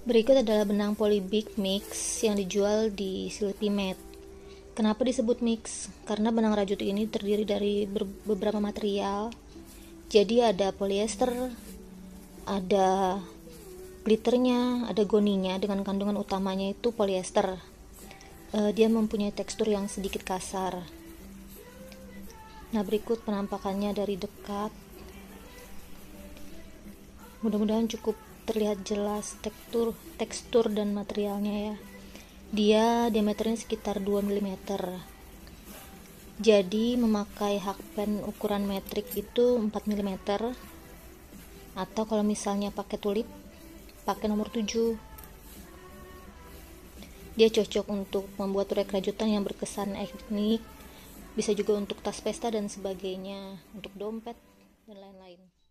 Berikut adalah benang polybig mix yang dijual di Silpi Mat. Kenapa disebut mix? Karena benang rajut ini terdiri dari beberapa material. Jadi ada polyester, ada glitternya, ada goninya dengan kandungan utamanya itu polyester. Uh, dia mempunyai tekstur yang sedikit kasar. Nah, berikut penampakannya dari dekat. Mudah-mudahan cukup terlihat jelas tekstur tekstur dan materialnya ya dia diameternya sekitar 2 mm jadi memakai hakpen ukuran metrik itu 4 mm atau kalau misalnya pakai tulip pakai nomor 7 dia cocok untuk membuat urai rajutan yang berkesan etnik bisa juga untuk tas pesta dan sebagainya untuk dompet dan lain-lain